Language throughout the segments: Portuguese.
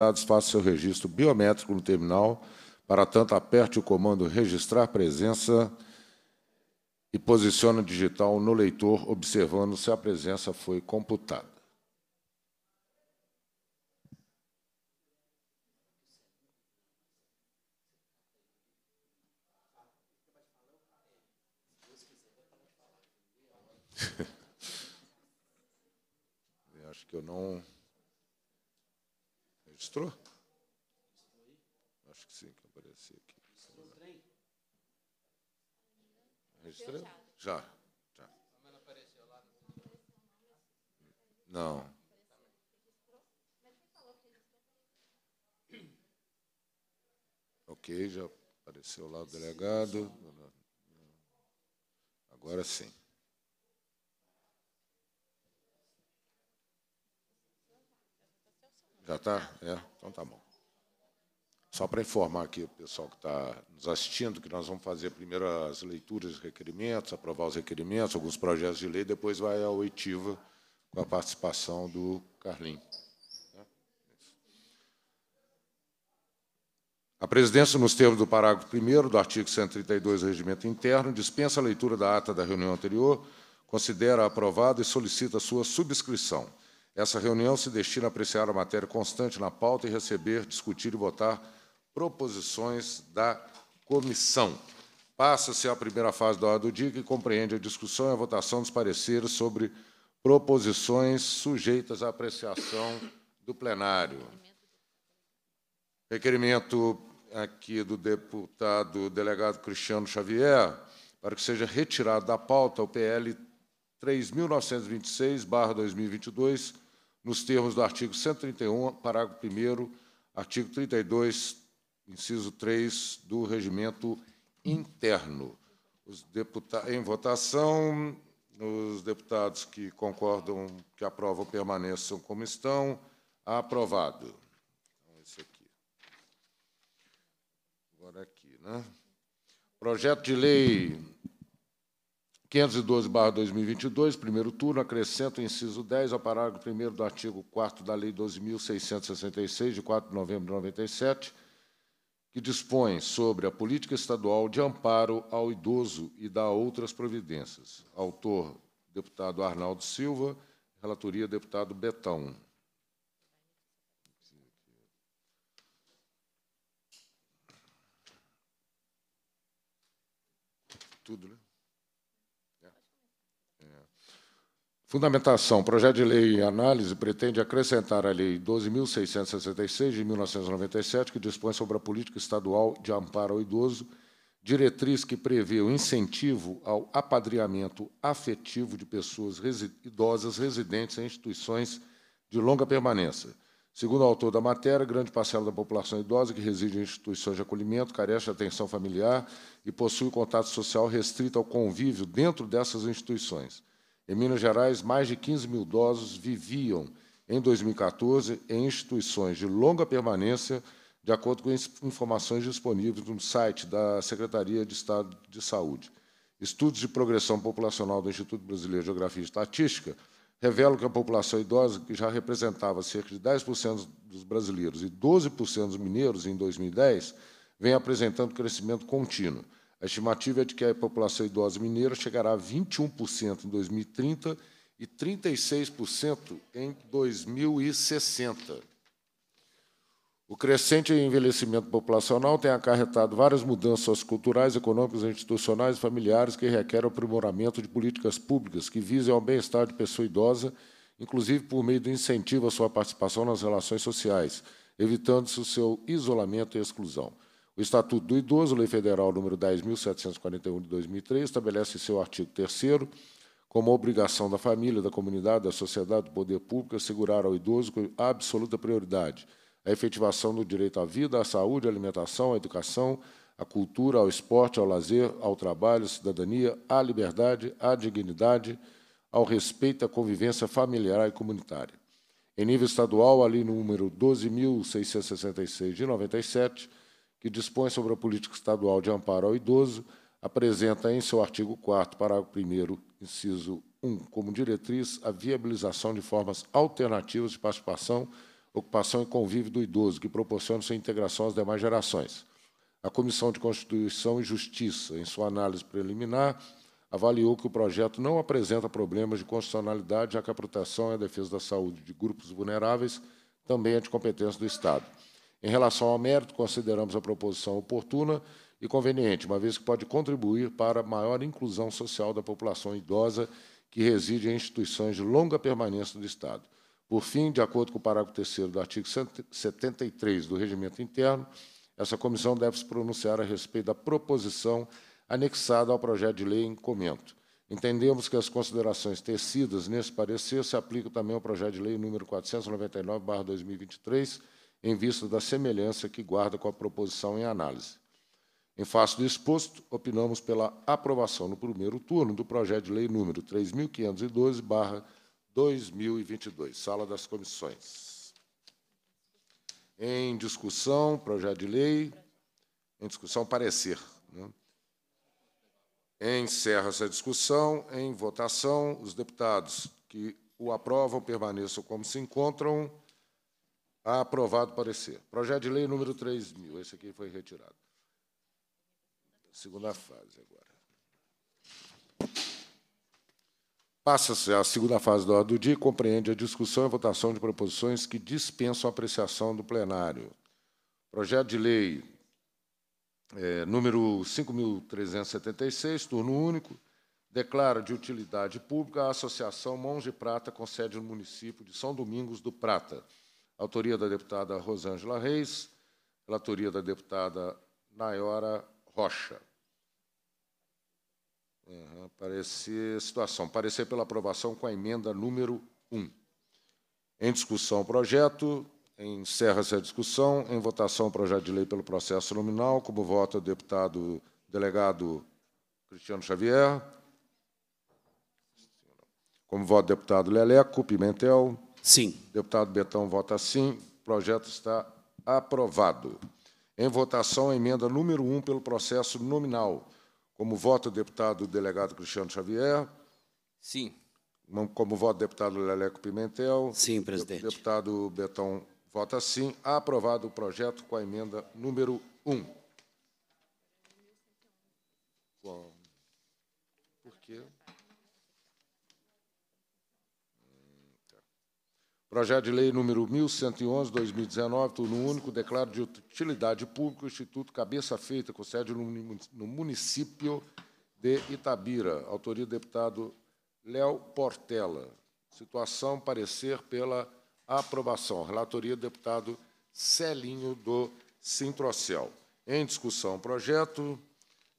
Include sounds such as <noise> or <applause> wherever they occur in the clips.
dados faça seu registro biométrico no terminal. Para tanto, aperte o comando Registrar Presença e posicione o digital no leitor, observando se a presença foi computada. <laughs> Eu acho que eu não... Registrou? Acho que sim, que apareceu aqui. Registrou? Já. Já. Não. Ok, já apareceu lá o delegado. Agora sim. Já tá? É? Então tá bom. Só para informar aqui o pessoal que está nos assistindo, que nós vamos fazer primeiro as leituras de requerimentos, aprovar os requerimentos, alguns projetos de lei, depois vai a oitiva com a participação do Carlinho. Né? A presidência, nos termos do parágrafo 1 do artigo 132 do Regimento Interno, dispensa a leitura da ata da reunião anterior, considera aprovada e solicita sua subscrição. Essa reunião se destina a apreciar a matéria constante na pauta e receber, discutir e votar proposições da comissão. Passa-se a primeira fase da hora do dia, que compreende a discussão e a votação dos pareceres sobre proposições sujeitas à apreciação do plenário. Requerimento aqui do deputado delegado Cristiano Xavier, para que seja retirado da pauta o PL 3.926, 2022, nos termos do artigo 131, parágrafo 1, artigo 32, inciso 3 do regimento interno. em votação, os deputados que concordam que aprovam permaneçam como estão. Aprovado. Então, esse aqui. Agora aqui, né? Projeto de lei 512-2022, primeiro turno, acrescenta o inciso 10 ao parágrafo 1 do artigo 4 da Lei 12.666, de 4 de novembro de 97, que dispõe sobre a política estadual de amparo ao idoso e dá outras providências. Autor, deputado Arnaldo Silva, relatoria, deputado Betão. Tudo, né? Fundamentação. O projeto de lei em análise pretende acrescentar à Lei 12.666, de 1997, que dispõe sobre a política estadual de amparo ao idoso, diretriz que prevê o incentivo ao apadreamento afetivo de pessoas resi idosas residentes em instituições de longa permanência. Segundo o autor da matéria, grande parcela da população idosa que reside em instituições de acolhimento carece de atenção familiar e possui contato social restrito ao convívio dentro dessas instituições. Em Minas Gerais, mais de 15 mil idosos viviam em 2014 em instituições de longa permanência, de acordo com informações disponíveis no site da Secretaria de Estado de Saúde. Estudos de progressão populacional do Instituto Brasileiro de Geografia e Estatística revelam que a população idosa, que já representava cerca de 10% dos brasileiros e 12% dos mineiros em 2010, vem apresentando crescimento contínuo. A estimativa é de que a população idosa mineira chegará a 21% em 2030 e 36% em 2060. O crescente envelhecimento populacional tem acarretado várias mudanças culturais, econômicas, institucionais e familiares que requerem o aprimoramento de políticas públicas que visem ao bem-estar de pessoa idosa, inclusive por meio do incentivo à sua participação nas relações sociais, evitando-se o seu isolamento e exclusão. O Estatuto do Idoso, Lei Federal nº 10.741 de 2003, estabelece em seu artigo 3 como obrigação da família, da comunidade, da sociedade, do poder público, assegurar ao idoso com absoluta prioridade a efetivação do direito à vida, à saúde, à alimentação, à educação, à cultura, ao esporte, ao lazer, ao trabalho, à cidadania, à liberdade, à dignidade, ao respeito à convivência familiar e comunitária. Em nível estadual, ali no número 12.666 de 97, que dispõe sobre a política estadual de amparo ao idoso, apresenta em seu artigo 4 parágrafo 1 inciso 1, como diretriz a viabilização de formas alternativas de participação, ocupação e convívio do idoso, que proporcionam sua integração às demais gerações. A Comissão de Constituição e Justiça, em sua análise preliminar, avaliou que o projeto não apresenta problemas de constitucionalidade, já que a proteção e a defesa da saúde de grupos vulneráveis também é de competência do Estado. Em relação ao mérito, consideramos a proposição oportuna e conveniente, uma vez que pode contribuir para a maior inclusão social da população idosa que reside em instituições de longa permanência do Estado. Por fim, de acordo com o parágrafo 3 do artigo 73 do Regimento Interno, essa comissão deve se pronunciar a respeito da proposição anexada ao projeto de lei em comento. Entendemos que as considerações tecidas nesse parecer se aplicam também ao projeto de lei número 499, 2023, em vista da semelhança que guarda com a proposição em análise. Em face do exposto, opinamos pela aprovação no primeiro turno do projeto de lei número 3.512-2022, Sala das Comissões. Em discussão, projeto de lei. Em discussão, parecer. Né? Encerra-se a discussão. Em votação, os deputados que o aprovam permaneçam como se encontram. Aprovado o parecer. Projeto de lei número 3.000. Esse aqui foi retirado. Segunda fase agora. Passa-se a segunda fase da ordem do dia e compreende a discussão e votação de proposições que dispensam a apreciação do plenário. Projeto de lei é, número 5.376, turno único, declara de utilidade pública a Associação Mãos de Prata com sede no município de São Domingos do Prata. Autoria da deputada Rosângela Reis, relatoria da deputada Nayora Rocha. Uhum, situação. Parecer pela aprovação com a emenda número 1. Em discussão o projeto. Encerra-se a discussão. Em votação o projeto de lei pelo processo nominal. Como vota o deputado delegado Cristiano Xavier. Como voto deputado Leleco Pimentel. Sim. Deputado Betão vota sim. O projeto está aprovado. Em votação, a emenda número 1 um pelo processo nominal. Como voto, deputado delegado Cristiano Xavier. Sim. Como voto, deputado Leleco Pimentel. Sim, presidente. Deputado Betão vota sim. Aprovado o projeto com a emenda número 1. Um. Projeto de Lei número 1111, 2019, turno único, declaro de utilidade pública o Instituto Cabeça Feita, com sede no município de Itabira. Autoria do deputado Léo Portela. Situação, parecer pela aprovação. Relatoria do deputado Celinho do Sintrocel. Em discussão, projeto.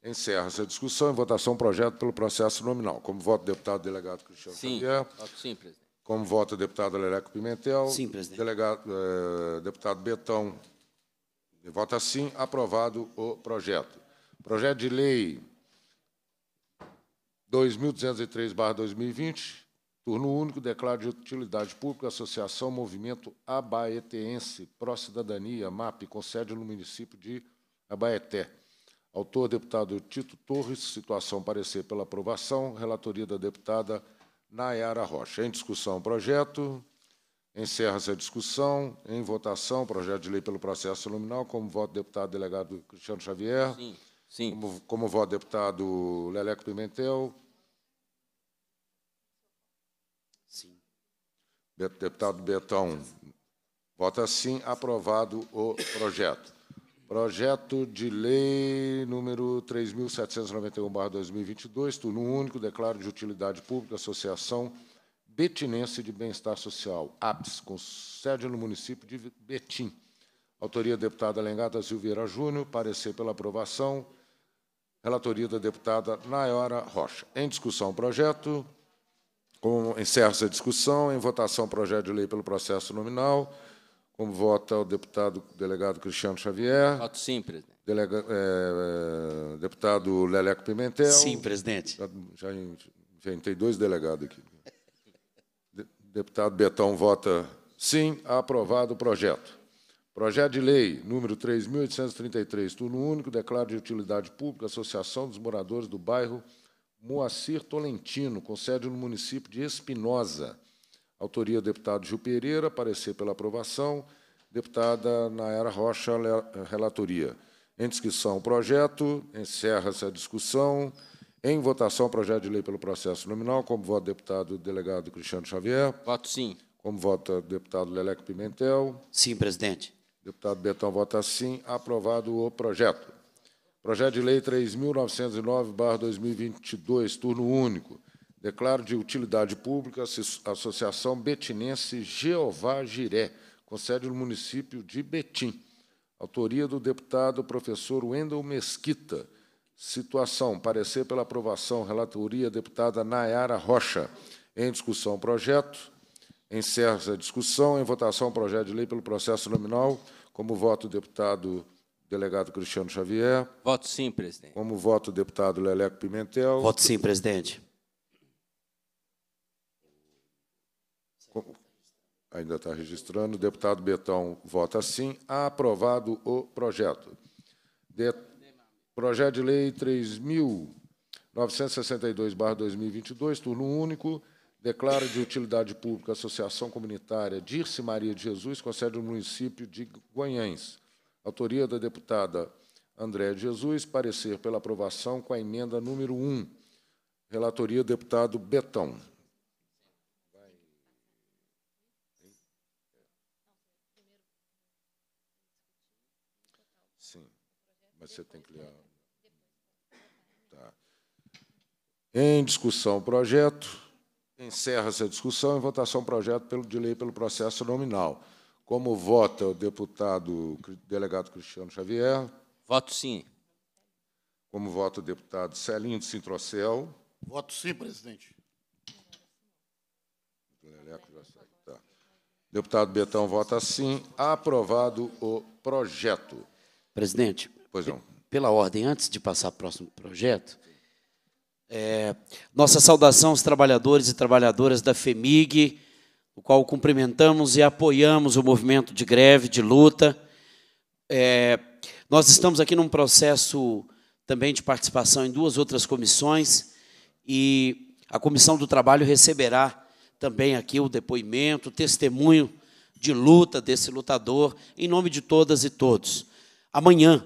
Encerra-se a discussão e votação projeto pelo processo nominal. Como voto deputado delegado Cristiano Sim. Xavier. Sim, presidente. Como vota o deputado Leleco Pimentel. Sim, presidente. Delegado, eh, deputado Betão. Vota sim, aprovado o projeto. Projeto de lei 2203-2020, turno único, declaro de utilidade pública Associação Movimento Abaetense Pró Cidadania, MAP, com sede no município de Abaeté. Autor, deputado Tito Torres, situação parecer pela aprovação, relatoria da deputada Nayara Rocha. Em discussão o projeto. Encerra-se a discussão. Em votação, projeto de lei pelo processo nominal. Como voto, deputado delegado Cristiano Xavier. Sim. Sim. Como, como voto, deputado Leleco Pimentel. Sim. Deputado Betão vota sim. Aprovado o projeto. Projeto de lei número 3.791-2022, turno único, declaro de utilidade pública Associação Betinense de Bem-Estar Social, APS, com sede no município de Betim. Autoria deputada Lengata Silveira Júnior, parecer pela aprovação. Relatoria da deputada Nayora Rocha. Em discussão, o projeto. Encerra-se a discussão. Em votação, projeto de lei pelo processo nominal. Como vota o deputado delegado Cristiano Xavier? Voto sim, presidente. Delega, é, é deputado Leleco Pimentel. Sim, presidente. Já, já entrei dois delegados aqui. De, deputado Betão vota sim. Aprovado o projeto. Projeto de lei número 3.833, turno único, declaro de utilidade pública Associação dos Moradores do Bairro Moacir Tolentino, com sede no município de Espinosa Autoria, deputado Gil Pereira, parecer pela aprovação. Deputada Nayara Rocha, relatoria. Em discussão o projeto, encerra-se a discussão. Em votação, o projeto de lei pelo processo nominal. Como vota deputado delegado Cristiano Xavier? Voto sim. Como vota deputado Leleco Pimentel? Sim, presidente. Deputado Betão vota sim. Aprovado o projeto. Projeto de lei 3.909, 2022, turno único. Declaro de utilidade pública a Associação Betinense Jeová Giré, com sede no município de Betim. Autoria do deputado professor Wendel Mesquita. Situação: parecer pela aprovação, relatoria deputada Nayara Rocha. Em discussão, projeto. Encerra a discussão. Em votação, projeto de lei pelo processo nominal. Como voto, deputado delegado Cristiano Xavier. Voto sim, presidente. Como voto, deputado Leleco Pimentel. Voto sim, presidente. Ainda está registrando. Deputado Betão vota sim. Aprovado o projeto. De... Projeto de Lei 3.962-2022, turno único. Declara de utilidade pública a Associação Comunitária Dirce Maria de Jesus, com sede no município de Guanhães. Autoria da deputada Andréa de Jesus, parecer pela aprovação com a emenda número 1. Relatoria, deputado Betão. você tem que ler. Tá. Em discussão o projeto, encerra-se a discussão e votação o projeto pelo, de lei pelo processo nominal. Como vota o deputado delegado Cristiano Xavier? Voto sim. Como vota o deputado Celinho de Sintrocel? Voto sim, presidente. Tá. Deputado Betão vota sim. Aprovado o projeto. Presidente, Pois não. Pela ordem, antes de passar para o próximo projeto, é, nossa saudação aos trabalhadores e trabalhadoras da FEMIG, o qual cumprimentamos e apoiamos o movimento de greve, de luta. É, nós estamos aqui num processo também de participação em duas outras comissões e a Comissão do Trabalho receberá também aqui o depoimento, o testemunho de luta desse lutador, em nome de todas e todos. Amanhã,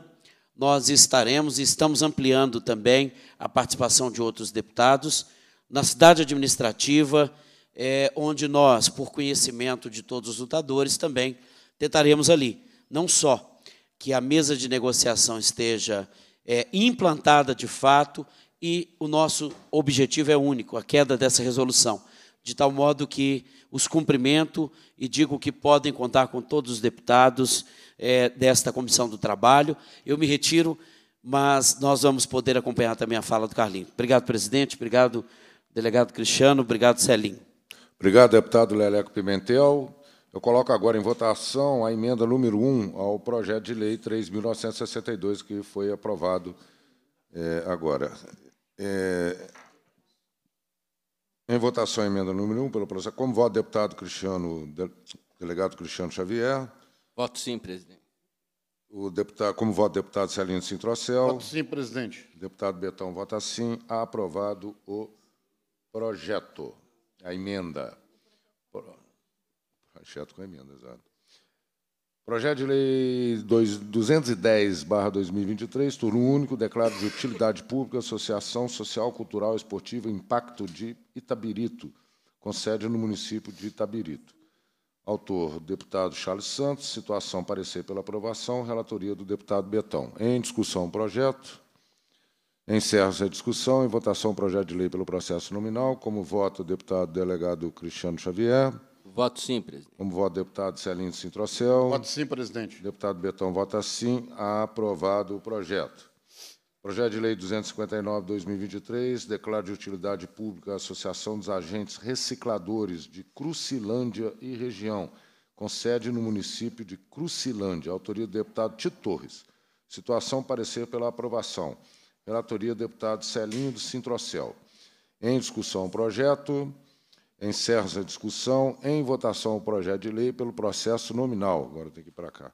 nós estaremos e estamos ampliando também a participação de outros deputados na cidade administrativa, é, onde nós, por conhecimento de todos os lutadores, também tentaremos ali, não só que a mesa de negociação esteja é, implantada de fato, e o nosso objetivo é único, a queda dessa resolução, de tal modo que os cumprimento e digo que podem contar com todos os deputados é, desta Comissão do Trabalho. Eu me retiro, mas nós vamos poder acompanhar também a fala do Carlinho. Obrigado, presidente. Obrigado, delegado Cristiano. Obrigado, Celinho. Obrigado, deputado Leleco Pimentel. Eu coloco agora em votação a emenda número 1 ao projeto de lei 3.962, que foi aprovado é, agora. É, em votação a emenda número 1, pelo processo. Como voto, deputado Cristiano, delegado Cristiano Xavier. Voto sim, presidente. O deputado, como voto deputado Celino Sintrocel. Voto sim, presidente. Deputado Betão vota sim. Aprovado o projeto, a emenda. Projeto com emenda, exato. Projeto de Lei 210-2023, turno único, declaro de utilidade pública Associação Social, Cultural e Esportiva Impacto de Itabirito, com sede no município de Itabirito. Autor, deputado Charles Santos. Situação, parecer pela aprovação. Relatoria do deputado Betão. Em discussão, projeto. Encerra-se a discussão. Em votação, o projeto de lei pelo processo nominal. Como voto, o deputado delegado Cristiano Xavier. Voto sim, presidente. Como voto, deputado Celino Sintrocel. Voto sim, presidente. Deputado Betão vota sim. Aprovado o projeto. Projeto de Lei 259-2023 declara de utilidade pública a Associação dos Agentes Recicladores de Crucilândia e Região, com sede no município de Crucilândia. Autoria do deputado Tito Torres. Situação parecer pela aprovação. Relatoria deputado Celinho do Sintrocel. Em discussão o projeto. Encerra-se a discussão. Em votação o projeto de lei pelo processo nominal. Agora tem que ir para cá.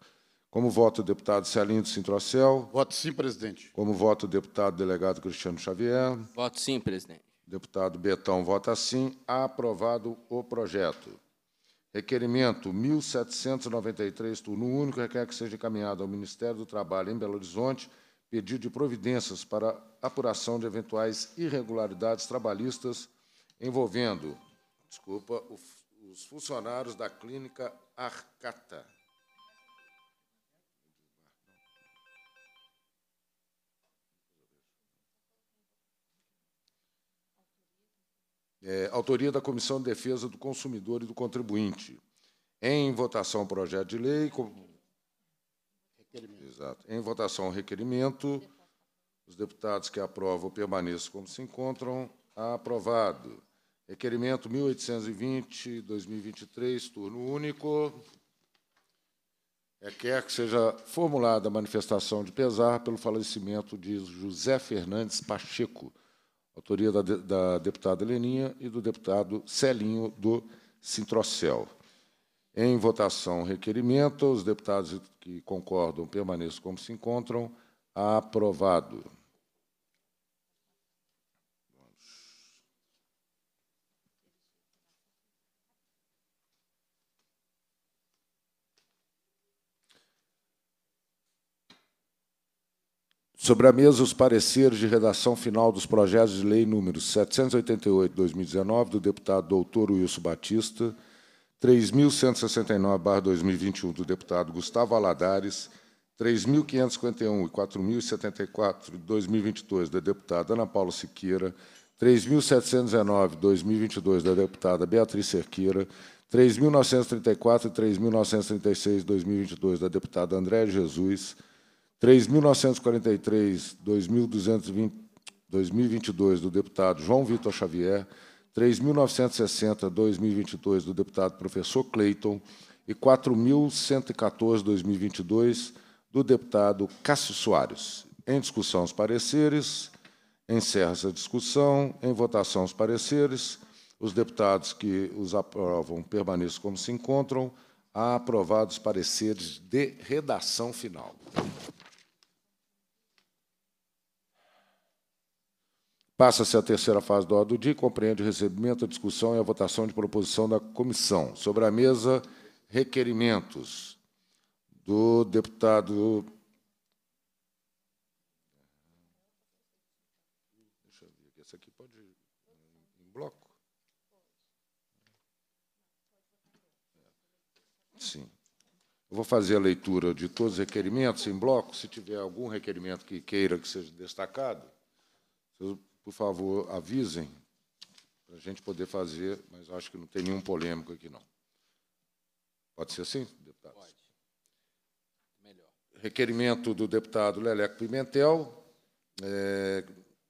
Como voto o deputado Celinho do Sintrocel? Voto sim, presidente. Como voto o deputado delegado Cristiano Xavier? Voto sim, presidente. Deputado Betão vota sim. Aprovado o projeto. Requerimento 1793, turno único, requer que seja encaminhado ao Ministério do Trabalho em Belo Horizonte pedido de providências para apuração de eventuais irregularidades trabalhistas envolvendo, desculpa, os funcionários da clínica Arcata. É, autoria da Comissão de Defesa do Consumidor e do Contribuinte. Em votação, projeto de lei. Com... Exato. Em votação, o requerimento. Os deputados que aprovam permaneçam como se encontram. Aprovado. Requerimento 1820-2023, turno único. É quer que seja formulada a manifestação de pesar pelo falecimento de José Fernandes Pacheco, autoria da, da deputada Heleninha e do deputado Celinho do Sintrocel. Em votação, requerimento, os deputados que concordam permaneçam como se encontram. Aprovado. Sobre a mesa, os pareceres de redação final dos projetos de lei números 788-2019, do deputado doutor Wilson Batista, 3.169-2021, do deputado Gustavo Aladares, 3.551 e 4.074-2022, da deputada Ana Paula Siqueira, 3.719-2022, da deputada Beatriz Cerqueira, 3.934 e 3.936-2022, da deputada Andréa Jesus, 3.943, 2022 do deputado João Vitor Xavier, 3.960, 2022 do deputado professor Cleiton e 4.114, 2022 do deputado Cássio Soares. Em discussão os pareceres, encerra-se a discussão, em votação os pareceres, os deputados que os aprovam permaneçam como se encontram, aprovados pareceres de redação final. Passa-se a terceira fase da ordem do dia, compreende o recebimento, a discussão e a votação de proposição da comissão. Sobre a mesa, requerimentos do deputado. Deixa eu ver, esse aqui pode em bloco? Sim. Eu vou fazer a leitura de todos os requerimentos em bloco. Se tiver algum requerimento que queira que seja destacado, por favor, avisem para a gente poder fazer, mas acho que não tem nenhum polêmico aqui, não. Pode ser assim, deputado? Pode. Melhor. Requerimento do deputado Leleco Pimentel, é,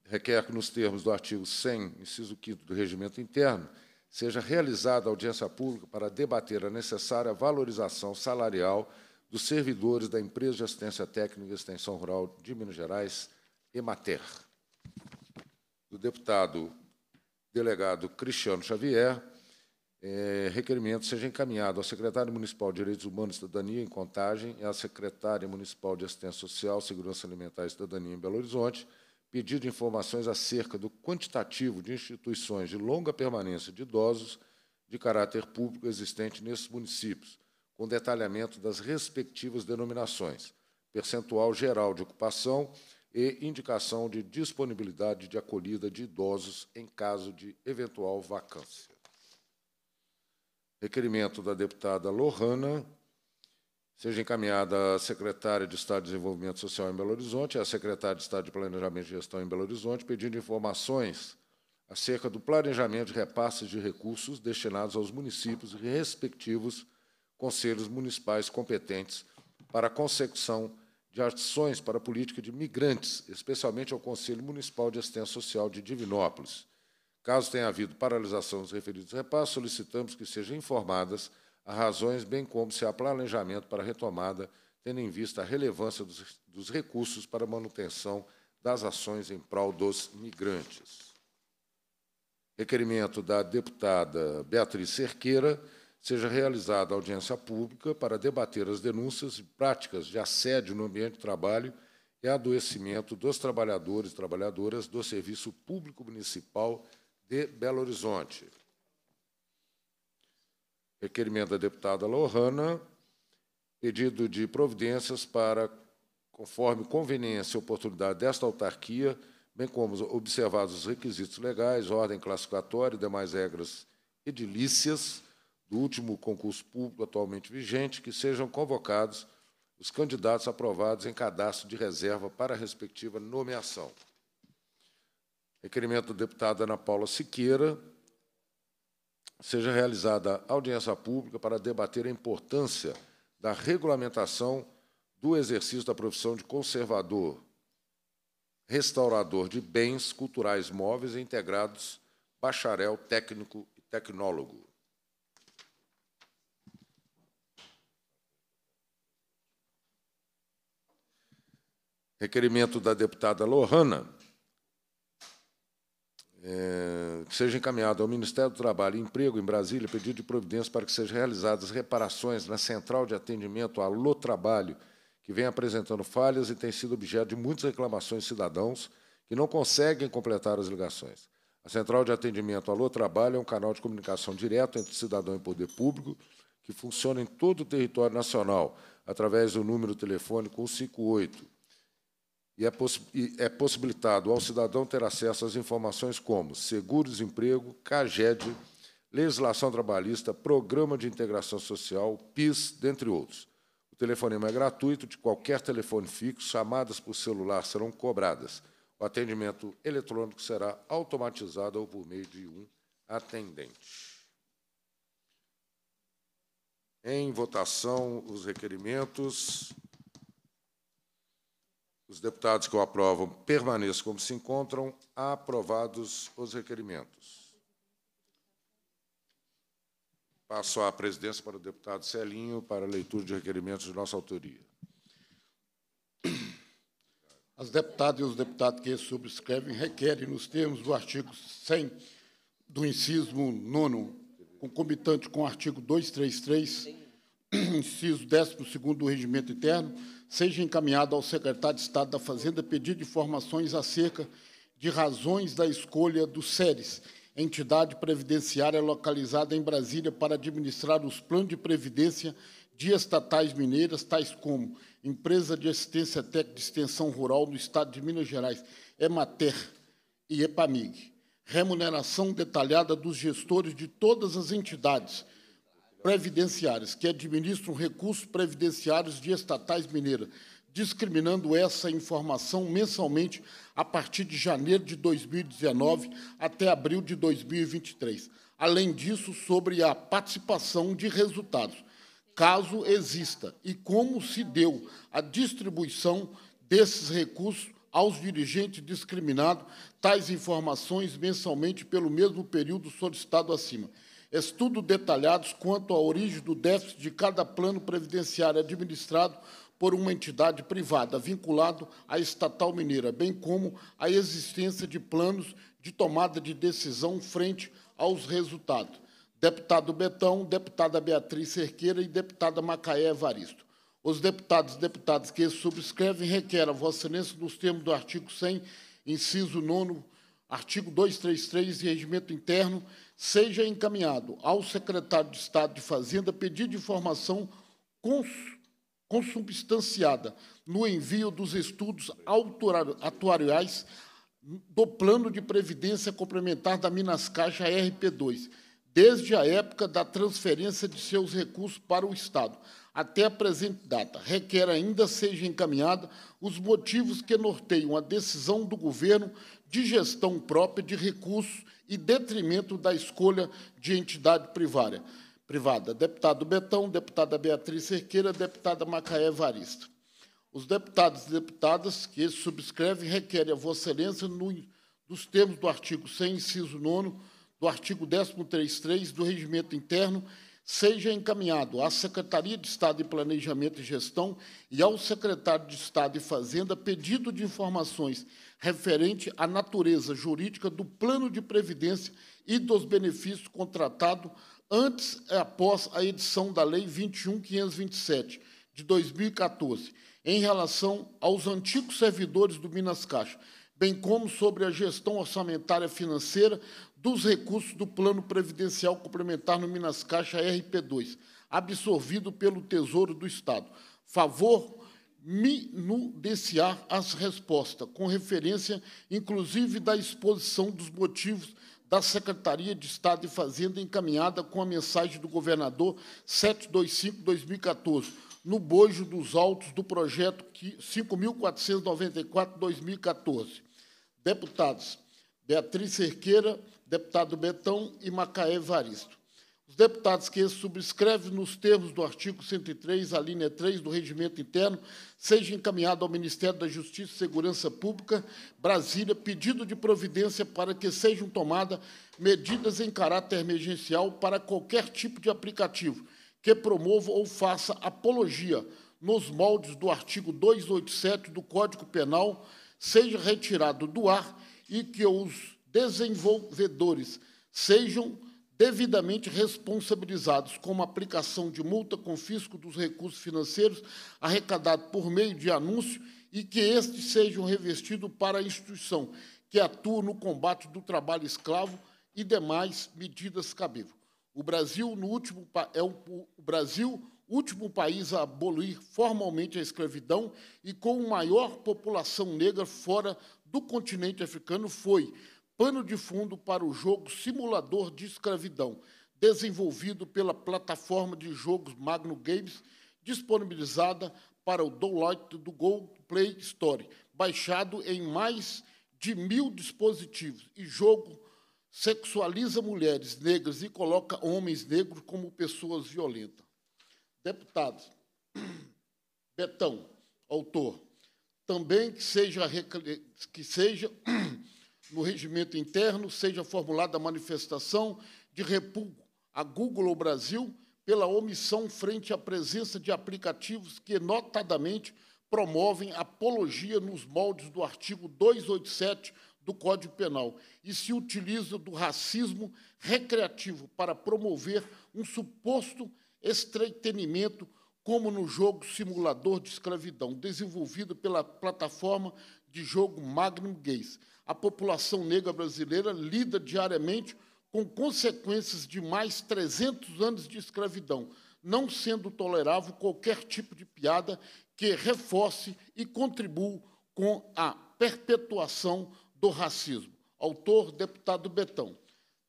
requer que, nos termos do artigo 100, inciso 5 do Regimento Interno, seja realizada audiência pública para debater a necessária valorização salarial dos servidores da Empresa de Assistência Técnica e Extensão Rural de Minas Gerais, EMATER do deputado delegado Cristiano Xavier, é, requerimento seja encaminhado ao secretário municipal de Direitos Humanos e Cidadania, em Contagem, e à secretária municipal de Assistência Social, Segurança Alimentar e Cidadania, em Belo Horizonte, pedido de informações acerca do quantitativo de instituições de longa permanência de idosos de caráter público existente nesses municípios, com detalhamento das respectivas denominações, percentual geral de ocupação, e indicação de disponibilidade de acolhida de idosos em caso de eventual vacância. Requerimento da deputada Lohana, seja encaminhada à secretária de Estado de Desenvolvimento Social em Belo Horizonte e à secretária de Estado de Planejamento e Gestão em Belo Horizonte, pedindo informações acerca do planejamento de repasses de recursos destinados aos municípios e respectivos conselhos municipais competentes para a consecução de de ações para a política de migrantes, especialmente ao Conselho Municipal de Assistência Social de Divinópolis. Caso tenha havido paralisação dos referidos repassos, solicitamos que sejam informadas as razões, bem como se há planejamento para a retomada, tendo em vista a relevância dos, dos recursos para a manutenção das ações em prol dos migrantes. Requerimento da deputada Beatriz Cerqueira, seja realizada audiência pública para debater as denúncias e práticas de assédio no ambiente de trabalho e adoecimento dos trabalhadores e trabalhadoras do Serviço Público Municipal de Belo Horizonte. Requerimento da deputada Lohana, pedido de providências para, conforme conveniência e oportunidade desta autarquia, bem como observados os requisitos legais, ordem classificatória e demais regras edilícias, do último concurso público atualmente vigente, que sejam convocados os candidatos aprovados em cadastro de reserva para a respectiva nomeação. Requerimento do deputado Ana Paula Siqueira, seja realizada audiência pública para debater a importância da regulamentação do exercício da profissão de conservador, restaurador de bens culturais móveis e integrados, bacharel técnico e tecnólogo. requerimento da deputada Lohana, é, que seja encaminhado ao Ministério do Trabalho e Emprego, em Brasília, pedido de providência para que sejam realizadas reparações na central de atendimento Alô Trabalho, que vem apresentando falhas e tem sido objeto de muitas reclamações de cidadãos que não conseguem completar as ligações. A central de atendimento Alô Trabalho é um canal de comunicação direto entre cidadão e poder público, que funciona em todo o território nacional, através do número telefônico 158 e é, e é possibilitado ao cidadão ter acesso às informações como seguro-desemprego, CAGED, legislação trabalhista, programa de integração social, PIS, dentre outros. O telefonema é gratuito de qualquer telefone fixo, chamadas por celular serão cobradas. O atendimento eletrônico será automatizado ou por meio de um atendente. Em votação, os requerimentos. Os deputados que o aprovam permaneçam como se encontram. Aprovados os requerimentos. Passo a presidência para o deputado Celinho para a leitura de requerimentos de nossa autoria. As deputadas e os deputados que subscrevem requerem, nos termos do artigo 100 do inciso 9, concomitante com o artigo 233, inciso 12 do Regimento Interno, seja encaminhado ao secretário de Estado da Fazenda pedido informações acerca de razões da escolha do SERES, entidade previdenciária localizada em Brasília para administrar os planos de previdência de estatais mineiras, tais como Empresa de Assistência Técnica de Extensão Rural do Estado de Minas Gerais, EMATER e EPAMIG. Remuneração detalhada dos gestores de todas as entidades – previdenciárias, que administram recursos previdenciários de estatais mineiras, discriminando essa informação mensalmente a partir de janeiro de 2019 até abril de 2023. Além disso, sobre a participação de resultados, caso exista, e como se deu a distribuição desses recursos aos dirigentes discriminados, tais informações mensalmente pelo mesmo período solicitado acima estudo detalhados quanto à origem do déficit de cada plano previdenciário administrado por uma entidade privada vinculado à estatal mineira, bem como a existência de planos de tomada de decisão frente aos resultados. Deputado Betão, deputada Beatriz Cerqueira e deputada Macaé Evaristo. Os deputados e deputadas que subscrevem requerem a Vossa Excelência, nos termos do artigo 100, inciso 9, artigo 233 de Regimento Interno, seja encaminhado ao secretário de Estado de Fazenda pedido de informação consubstanciada no envio dos estudos atuariais do Plano de Previdência Complementar da Minas Caixa RP2, desde a época da transferência de seus recursos para o Estado até a presente data, requer ainda seja encaminhada os motivos que norteiam a decisão do governo de gestão própria de recursos e detrimento da escolha de entidade privada. Privada. Deputado Betão, deputada Beatriz Cerqueira, deputada Macaé Varista. Os deputados e deputadas que esse subscreve requerem a Vossa Excelência, no, nos termos do artigo 100, inciso 9, do artigo 133 do Regimento Interno seja encaminhado à Secretaria de Estado de Planejamento e Gestão e ao Secretário de Estado de Fazenda pedido de informações referente à natureza jurídica do plano de previdência e dos benefícios contratado antes e após a edição da Lei 21.527 de 2014, em relação aos antigos servidores do Minas Caixa, bem como sobre a gestão orçamentária financeira dos recursos do Plano Previdencial Complementar no Minas Caixa RP2, absorvido pelo Tesouro do Estado. Favor minudenciar as respostas, com referência, inclusive, da exposição dos motivos da Secretaria de Estado e Fazenda encaminhada com a mensagem do governador 725-2014, no bojo dos autos do projeto 5.494-2014. Deputados, Beatriz Cerqueira, deputado Betão e Macaé Varisto. Os deputados que subscrevem nos termos do artigo 103, a linha 3 do regimento interno, seja encaminhado ao Ministério da Justiça e Segurança Pública, Brasília, pedido de providência para que sejam tomadas medidas em caráter emergencial para qualquer tipo de aplicativo que promova ou faça apologia nos moldes do artigo 287 do Código Penal, seja retirado do ar e que os desenvolvedores sejam devidamente responsabilizados com a aplicação de multa, confisco dos recursos financeiros arrecadados por meio de anúncio e que estes sejam revestidos para a instituição que atua no combate do trabalho escravo e demais medidas cabíveis. O Brasil, no último, é o, o Brasil, último país a abolir formalmente a escravidão e com maior população negra fora do continente africano, foi pano de fundo para o jogo Simulador de Escravidão, desenvolvido pela plataforma de jogos Magno Games, disponibilizada para o download do Google Play Store, baixado em mais de mil dispositivos. E jogo sexualiza mulheres negras e coloca homens negros como pessoas violentas. Deputado <coughs> Betão, autor, também que seja, que seja no regimento interno seja formulada a manifestação de repulgo a Google ou Brasil pela omissão frente à presença de aplicativos que, notadamente, promovem apologia nos moldes do artigo 287 do Código Penal e se utiliza do racismo recreativo para promover um suposto estreitenimento, como no jogo Simulador de Escravidão, desenvolvido pela plataforma de jogo Magnum Gays a população negra brasileira lida diariamente com consequências de mais 300 anos de escravidão, não sendo tolerável qualquer tipo de piada que reforce e contribua com a perpetuação do racismo. Autor, deputado Betão.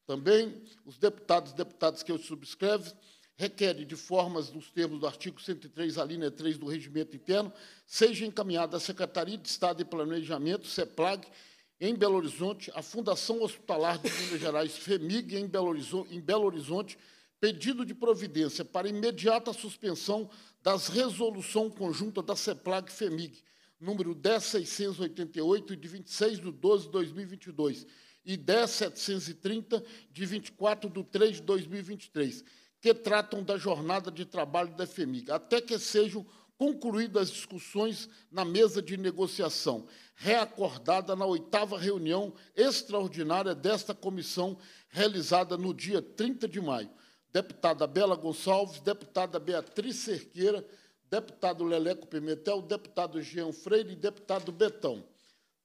Também os deputados e deputadas que eu subscrevo requerem, de formas dos termos do artigo 103, a linha 3 do Regimento Interno, seja encaminhada à Secretaria de Estado e Planejamento, CEPLAG, em Belo Horizonte, a Fundação Hospitalar de Minas Gerais, FEMIG, em Belo Horizonte, em Belo Horizonte pedido de providência para imediata suspensão das resolução conjunta da CEPLAG FEMIG, número 10688 de 26 de 12 de 2022 e 10730 de 24 de 3 de 2023, que tratam da jornada de trabalho da FEMIG, até que sejam concluídas as discussões na mesa de negociação, reacordada na oitava reunião extraordinária desta comissão, realizada no dia 30 de maio. Deputada Bela Gonçalves, deputada Beatriz Cerqueira, deputado Leleco Pimentel, deputado Jean Freire e deputado Betão.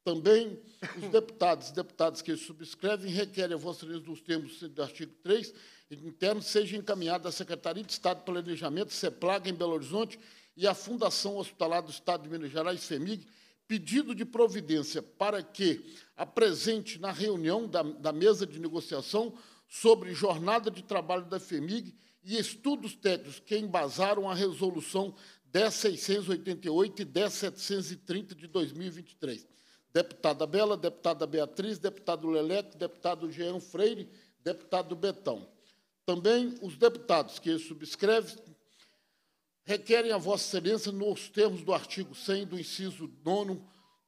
Também os deputados e deputadas que subscrevem requerem a vossa dos termos do artigo 3 interno seja encaminhado à Secretaria de Estado do Planejamento, CEPLAG, em Belo Horizonte, e a Fundação Hospitalar do Estado de Minas Gerais, FEMIG, pedido de providência para que apresente na reunião da, da mesa de negociação sobre jornada de trabalho da FEMIG e estudos técnicos que embasaram a resolução 10688 e 10730 de 2023. Deputada Bela, deputada Beatriz, deputado Leleco, deputado Jean Freire, deputado Betão. Também os deputados que subscrevem requerem a Vossa Excelência, nos termos do artigo 100, do inciso 9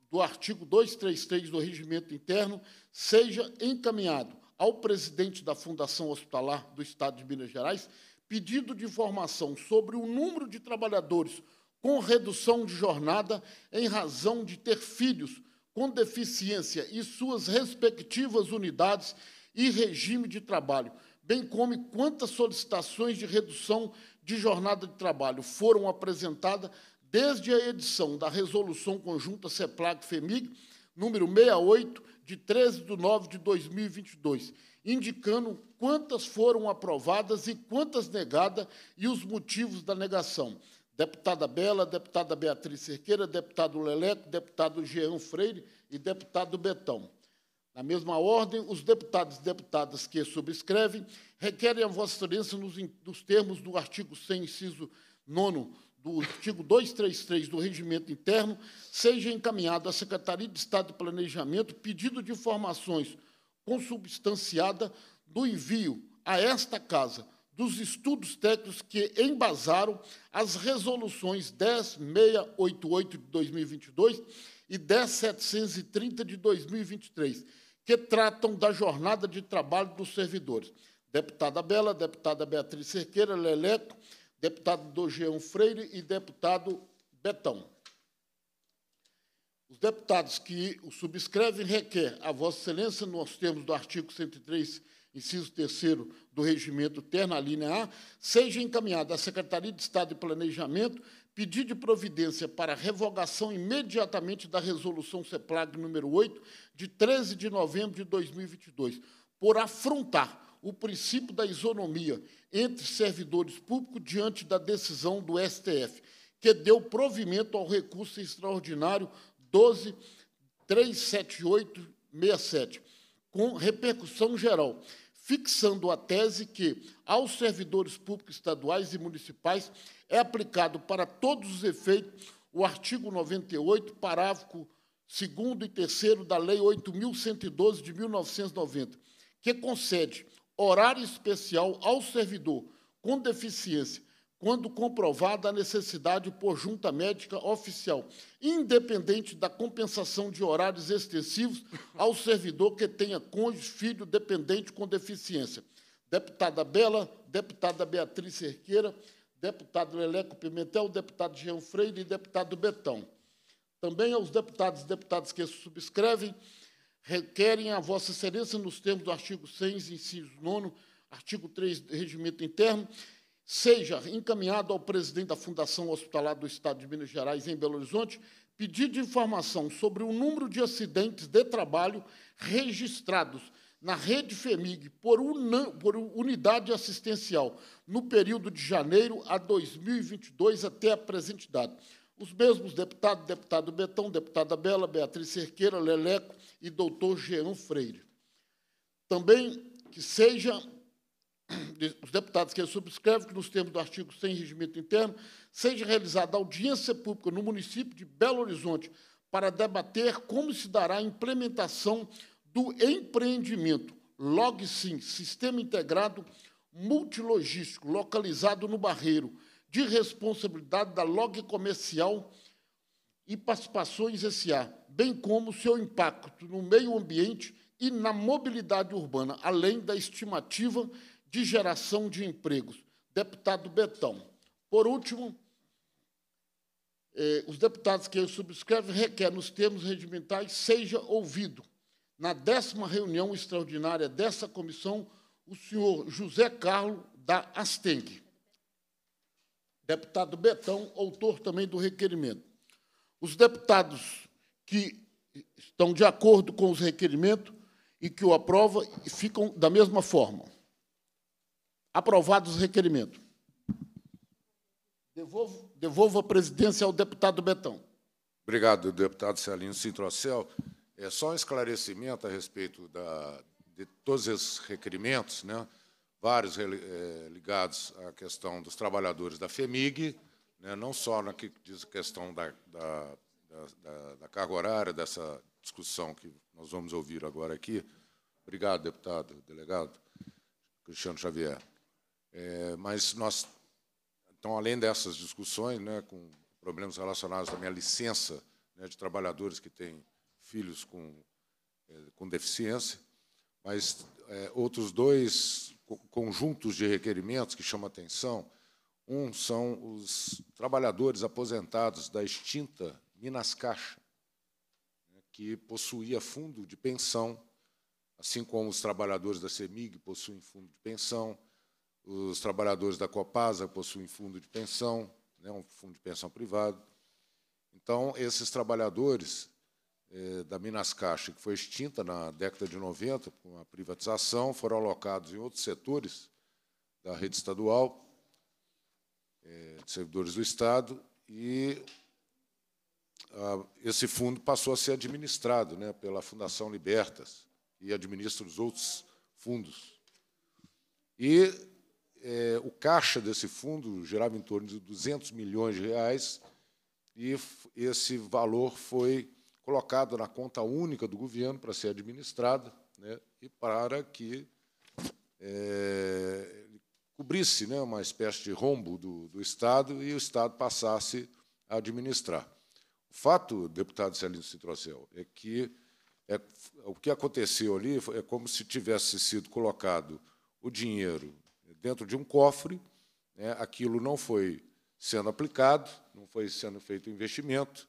do artigo 233 do Regimento Interno, seja encaminhado ao presidente da Fundação Hospitalar do Estado de Minas Gerais pedido de informação sobre o número de trabalhadores com redução de jornada em razão de ter filhos com deficiência e suas respectivas unidades e regime de trabalho, bem como quantas solicitações de redução de jornada de trabalho foram apresentadas desde a edição da Resolução Conjunta CEPLAG-FEMIG, número 68, de 13 de nove de 2022, indicando quantas foram aprovadas e quantas negadas e os motivos da negação. Deputada Bela, deputada Beatriz Cerqueira, deputado Leleco, deputado Jean Freire e deputado Betão. Na mesma ordem, os deputados e deputadas que subscrevem requerem a Vossa Excelência, nos, nos termos do artigo 100, inciso 9 do artigo 233 do Regimento Interno, seja encaminhado à Secretaria de Estado de Planejamento pedido de informações consubstanciada do envio a esta Casa dos estudos técnicos que embasaram as resoluções 10688 de 2022 e 10730 de 2023 que tratam da jornada de trabalho dos servidores. Deputada Bela, deputada Beatriz Cerqueira, Leleco, deputado Dogeão Freire e deputado Betão. Os deputados que o subscrevem requer a Vossa Excelência, nos termos do artigo 103, inciso 3 do regimento terna, linha A, seja encaminhada à Secretaria de Estado de Planejamento pedir de providência para revogação imediatamente da resolução CEPLAG número 8, de 13 de novembro de 2022, por afrontar o princípio da isonomia entre servidores públicos diante da decisão do STF, que deu provimento ao recurso extraordinário 1237867, com repercussão geral fixando a tese que aos servidores públicos estaduais e municipais é aplicado para todos os efeitos o artigo 98, parágrafo 2 e 3 da Lei 8.112 de 1990, que concede horário especial ao servidor com deficiência quando comprovada a necessidade por junta médica oficial, independente da compensação de horários excessivos ao servidor que tenha cônjuge, filho dependente com deficiência. Deputada Bela, deputada Beatriz Cerqueira, deputado Leleco Pimentel, deputado Jean Freire e deputado Betão. Também aos deputados e deputadas que subscrevem, requerem a vossa excelência, nos termos do artigo 6, inciso 9, artigo 3 do regimento interno, seja encaminhado ao presidente da Fundação Hospitalar do Estado de Minas Gerais, em Belo Horizonte, pedido de informação sobre o número de acidentes de trabalho registrados na rede FEMIG por, por unidade assistencial no período de janeiro a 2022 até a presente data. Os mesmos deputado, deputado Betão, deputada Bela, Beatriz Cerqueira, Leleco e doutor Jean Freire. Também que seja os deputados que subscrevem que, nos termos do artigo 100, regimento interno, seja realizada audiência pública no município de Belo Horizonte para debater como se dará a implementação do empreendimento LogSim, Sistema Integrado Multilogístico, localizado no Barreiro, de responsabilidade da Log Comercial e Participações S.A., bem como seu impacto no meio ambiente e na mobilidade urbana, além da estimativa de geração de empregos, deputado Betão. Por último, eh, os deputados que eu subscrevo requer, nos termos regimentais, seja ouvido na décima reunião extraordinária dessa comissão o senhor José Carlos da Asteng, deputado Betão, autor também do requerimento. Os deputados que estão de acordo com os requerimentos e que o aprovam ficam da mesma forma. Aprovados os requerimentos. Devolvo, devolvo a presidência ao deputado Betão. Obrigado, deputado Celino Cintrocel. É só um esclarecimento a respeito da, de todos esses requerimentos, né? vários é, ligados à questão dos trabalhadores da FEMIG, né? não só na que diz questão da, da, da, da carga horária, dessa discussão que nós vamos ouvir agora aqui. Obrigado, deputado, delegado Cristiano Xavier. É, mas nós, então, além dessas discussões, né, com problemas relacionados também à licença né, de trabalhadores que têm filhos com, é, com deficiência, mas é, outros dois conjuntos de requerimentos que chamam atenção, um são os trabalhadores aposentados da extinta Minas Caixa, né, que possuía fundo de pensão, assim como os trabalhadores da CEMIG possuem fundo de pensão, os trabalhadores da Copasa possuem fundo de pensão, né, um fundo de pensão privado. Então, esses trabalhadores eh, da Minas Caixa, que foi extinta na década de 90, com a privatização, foram alocados em outros setores da rede estadual, eh, de servidores do Estado, e ah, esse fundo passou a ser administrado né, pela Fundação Libertas, e administra os outros fundos. E é, o caixa desse fundo gerava em torno de 200 milhões de reais e esse valor foi colocado na conta única do governo para ser administrada né, e para que é, cobrisse né, uma espécie de rombo do, do Estado e o Estado passasse a administrar. O fato, deputado Celino Citrocel, é que é, o que aconteceu ali é como se tivesse sido colocado o dinheiro dentro de um cofre. Né, aquilo não foi sendo aplicado, não foi sendo feito investimento,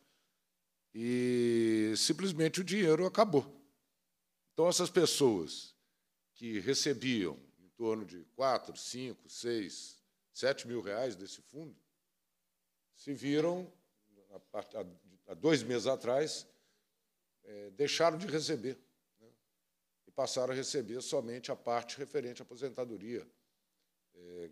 e simplesmente o dinheiro acabou. Então, essas pessoas que recebiam em torno de 4, 5, 6, 7 mil reais desse fundo, se viram, há dois meses atrás, é, deixaram de receber né, e passaram a receber somente a parte referente à aposentadoria é,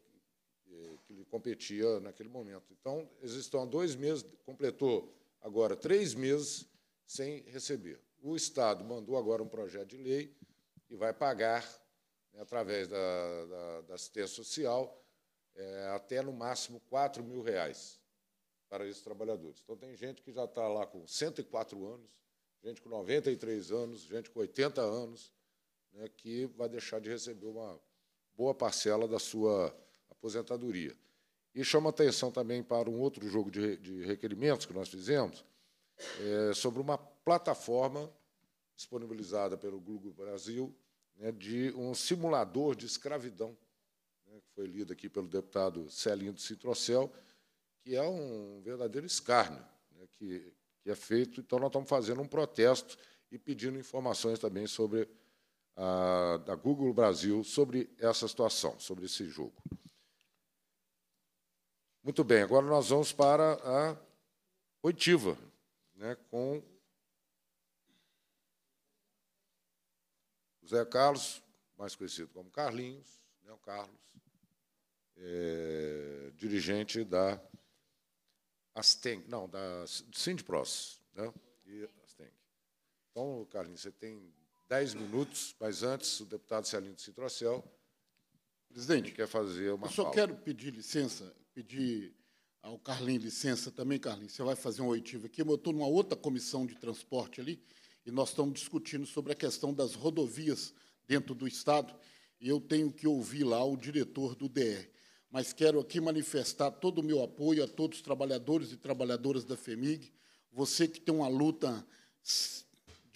é, que lhe competia naquele momento. Então, eles estão há dois meses, completou agora três meses sem receber. O Estado mandou agora um projeto de lei e vai pagar, né, através da, da, da, assistência social, é, até no máximo 4 mil reais para esses trabalhadores. Então, tem gente que já está lá com 104 anos, gente com 93 anos, gente com 80 anos, né, que vai deixar de receber uma boa parcela da sua aposentadoria. E chama atenção também para um outro jogo de, de requerimentos que nós fizemos, é, sobre uma plataforma disponibilizada pelo Google Brasil né, de um simulador de escravidão, né, que foi lido aqui pelo deputado Celinho do Citrocel, que é um verdadeiro escárnio né, que, que é feito. Então, nós estamos fazendo um protesto e pedindo informações também sobre da Google Brasil sobre essa situação, sobre esse jogo. Muito bem, agora nós vamos para a oitiva, né, com o Zé Carlos, mais conhecido como Carlinhos, né, o Carlos, é, dirigente da Asteng, não, da Sindpros, né, e Então, Carlinhos, você tem dez minutos, mas antes, o deputado Celino Citrocel. Presidente, quer fazer uma. Eu só pauta. quero pedir licença, pedir ao Carlinhos licença também, Carlinhos. Você vai fazer um oitivo aqui, mas eu estou numa outra comissão de transporte ali, e nós estamos discutindo sobre a questão das rodovias dentro do Estado, e eu tenho que ouvir lá o diretor do DR. Mas quero aqui manifestar todo o meu apoio a todos os trabalhadores e trabalhadoras da FEMIG, você que tem uma luta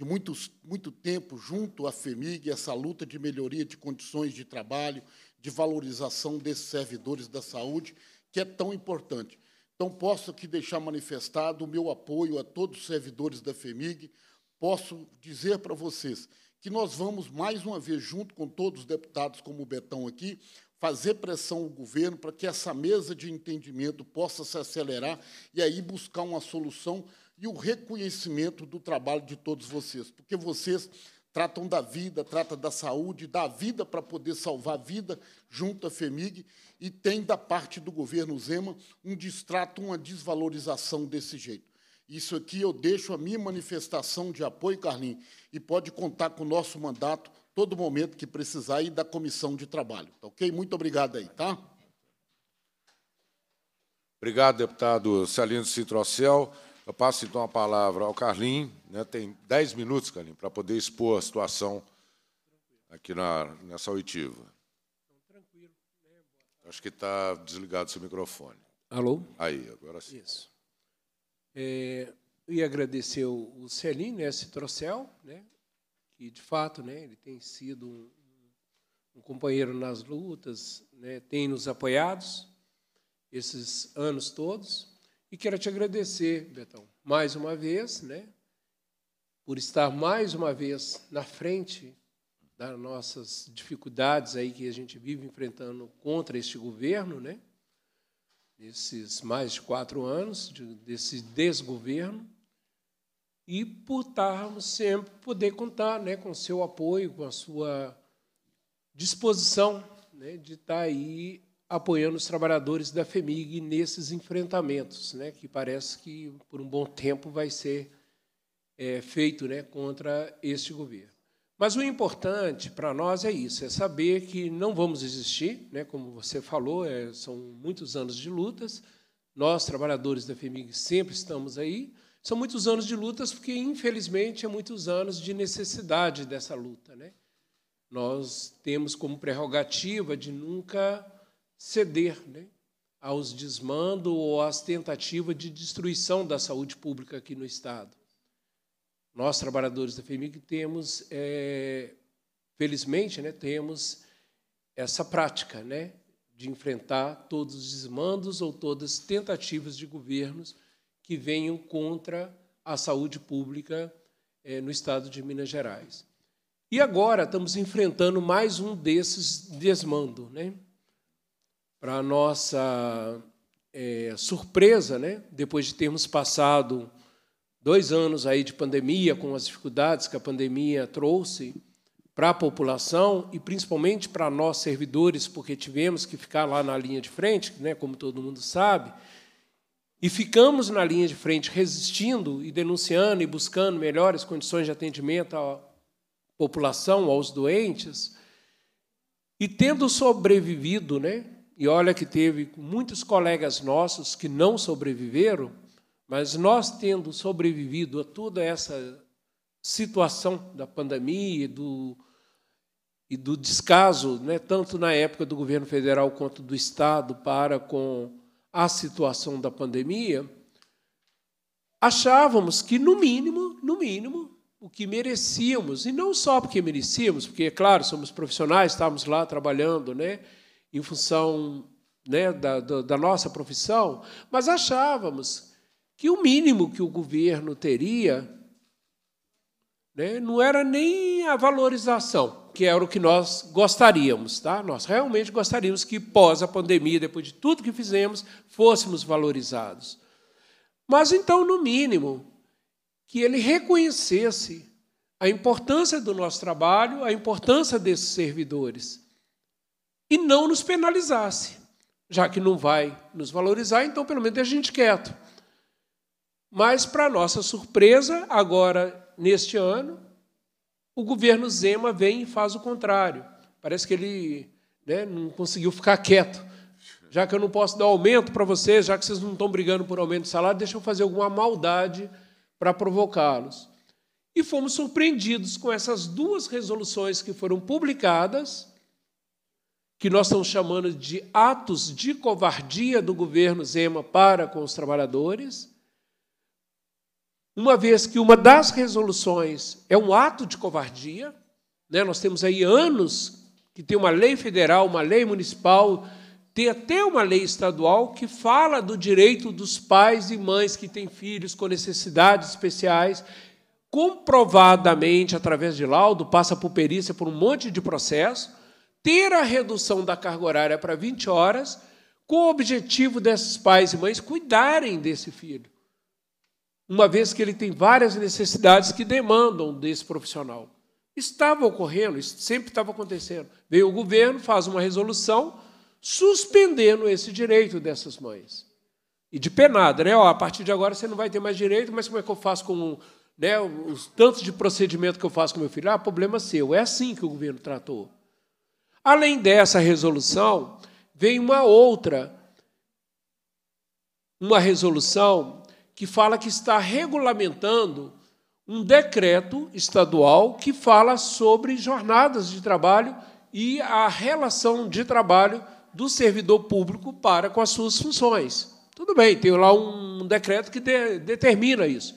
de muitos, muito tempo junto à FEMIG, essa luta de melhoria de condições de trabalho, de valorização desses servidores da saúde, que é tão importante. Então, posso aqui deixar manifestado o meu apoio a todos os servidores da FEMIG. Posso dizer para vocês que nós vamos, mais uma vez, junto com todos os deputados, como o Betão aqui, fazer pressão ao governo para que essa mesa de entendimento possa se acelerar e aí buscar uma solução e o reconhecimento do trabalho de todos vocês, porque vocês tratam da vida, tratam da saúde, da vida para poder salvar a vida junto à FEMIG e tem da parte do governo Zema um distrato, uma desvalorização desse jeito. Isso aqui eu deixo a minha manifestação de apoio, Carlinhos, e pode contar com o nosso mandato todo momento que precisar e da comissão de trabalho. Tá ok? Muito obrigado aí, tá? Obrigado, deputado Salino Citrocel. Eu passo então a palavra ao Carlinho. Né, tem 10 minutos, Carlinho, para poder expor a situação aqui na, nessa oitiva. Acho que está desligado seu microfone. Alô? Aí, agora sim. Isso. É, eu ia agradecer o Celino, né, esse trocel, né, que de fato né, ele tem sido um, um companheiro nas lutas, né, tem nos apoiados esses anos todos. E quero te agradecer, Betão, mais uma vez, né, por estar mais uma vez na frente das nossas dificuldades aí que a gente vive enfrentando contra este governo, né? Nesses mais de quatro anos de, desse desgoverno e por estarmos sempre poder contar, né, com seu apoio, com a sua disposição, né, de estar aí apoiando os trabalhadores da FEMIG nesses enfrentamentos, né, que parece que, por um bom tempo, vai ser é, feito né, contra este governo. Mas o importante para nós é isso, é saber que não vamos desistir, né, como você falou, é, são muitos anos de lutas, nós, trabalhadores da FEMIG, sempre estamos aí, são muitos anos de lutas, porque, infelizmente, é muitos anos de necessidade dessa luta. Né? Nós temos como prerrogativa de nunca ceder né, aos desmandos ou às tentativas de destruição da saúde pública aqui no Estado. Nós, trabalhadores da FEMIG, temos, é, felizmente, né, temos essa prática né, de enfrentar todos os desmandos ou todas as tentativas de governos que venham contra a saúde pública é, no Estado de Minas Gerais. E agora estamos enfrentando mais um desses desmandos, né? Para nossa é, surpresa, né? depois de termos passado dois anos aí de pandemia, com as dificuldades que a pandemia trouxe para a população e principalmente para nós servidores, porque tivemos que ficar lá na linha de frente, né? como todo mundo sabe, e ficamos na linha de frente resistindo e denunciando e buscando melhores condições de atendimento à população, aos doentes, e tendo sobrevivido, né? E olha que teve muitos colegas nossos que não sobreviveram, mas nós tendo sobrevivido a toda essa situação da pandemia e do, e do descaso, né, tanto na época do governo federal quanto do Estado, para com a situação da pandemia, achávamos que, no mínimo, no mínimo, o que merecíamos, e não só porque merecíamos, porque, é claro, somos profissionais, estávamos lá trabalhando, né? em função né, da, da nossa profissão, mas achávamos que o mínimo que o governo teria né, não era nem a valorização, que era o que nós gostaríamos. Tá? Nós realmente gostaríamos que, pós a pandemia, depois de tudo que fizemos, fôssemos valorizados. Mas, então, no mínimo, que ele reconhecesse a importância do nosso trabalho, a importância desses servidores e não nos penalizasse, já que não vai nos valorizar, então pelo menos deixa a gente quieto. Mas, para nossa surpresa, agora, neste ano, o governo Zema vem e faz o contrário. Parece que ele né, não conseguiu ficar quieto. Já que eu não posso dar aumento para vocês, já que vocês não estão brigando por aumento de salário, deixa eu fazer alguma maldade para provocá-los. E fomos surpreendidos com essas duas resoluções que foram publicadas que nós estamos chamando de atos de covardia do governo Zema para com os trabalhadores, uma vez que uma das resoluções é um ato de covardia, né? nós temos aí anos que tem uma lei federal, uma lei municipal, tem até uma lei estadual que fala do direito dos pais e mães que têm filhos com necessidades especiais, comprovadamente através de laudo, passa por perícia por um monte de processo, ter a redução da carga horária para 20 horas, com o objetivo desses pais e mães cuidarem desse filho, uma vez que ele tem várias necessidades que demandam desse profissional. Estava ocorrendo, isso sempre estava acontecendo. Veio o governo, faz uma resolução suspendendo esse direito dessas mães. E de penada, né? Ó, a partir de agora você não vai ter mais direito, mas como é que eu faço com né, os tantos de procedimento que eu faço com meu filho? Ah, problema seu. É assim que o governo tratou. Além dessa resolução, vem uma outra, uma resolução que fala que está regulamentando um decreto estadual que fala sobre jornadas de trabalho e a relação de trabalho do servidor público para com as suas funções. Tudo bem, tem lá um decreto que de, determina isso.